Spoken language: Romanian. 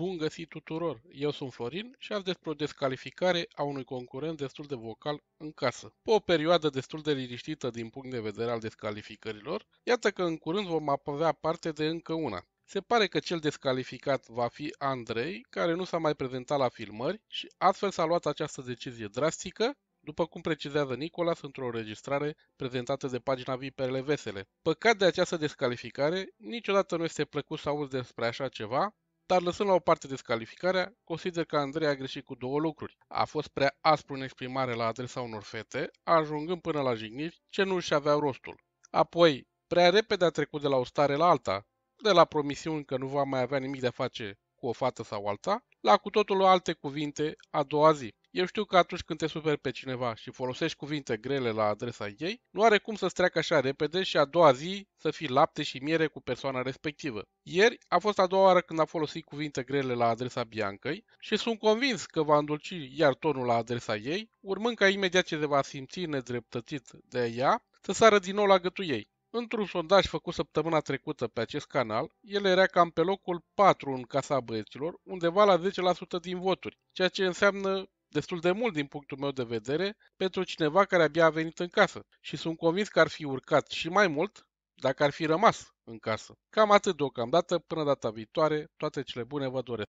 Bun găsit tuturor! Eu sunt Florin și azi despre o descalificare a unui concurent destul de vocal în casă. Pe o perioadă destul de liniștită din punct de vedere al descalificărilor, iată că în curând vom avea parte de încă una. Se pare că cel descalificat va fi Andrei, care nu s-a mai prezentat la filmări și astfel s-a luat această decizie drastică după cum precizează Nicolas într-o înregistrare prezentată de pagina Viperele Vesele. Păcat de această descalificare, niciodată nu este plăcut să auzi despre așa ceva, dar lăsând la o parte descalificarea, consider că Andrei a greșit cu două lucruri. A fost prea aspru în exprimare la adresa unor fete, ajungând până la jigniri ce nu își avea rostul. Apoi, prea repede a trecut de la o stare la alta, de la promisiuni că nu va mai avea nimic de a face cu o fată sau alta, la cu totul alte cuvinte a doua zi. Eu știu că atunci când te superi pe cineva și folosești cuvinte grele la adresa ei, nu are cum să-ți treacă așa repede și a doua zi să fii lapte și miere cu persoana respectivă. Ieri a fost a doua oară când a folosit cuvinte grele la adresa Biancăi și sunt convins că va îndulci iar tonul la adresa ei, urmând ca imediat ce se va simți nedreptățit de ea, să sară din nou la gâtul ei. Într-un sondaj făcut săptămâna trecută pe acest canal, el era cam pe locul 4 în casa băieților, undeva la 10% din voturi, ceea ce înseamnă destul de mult din punctul meu de vedere pentru cineva care abia a venit în casă și sunt convins că ar fi urcat și mai mult dacă ar fi rămas în casă. Cam atât deocamdată, până data viitoare, toate cele bune vă doresc!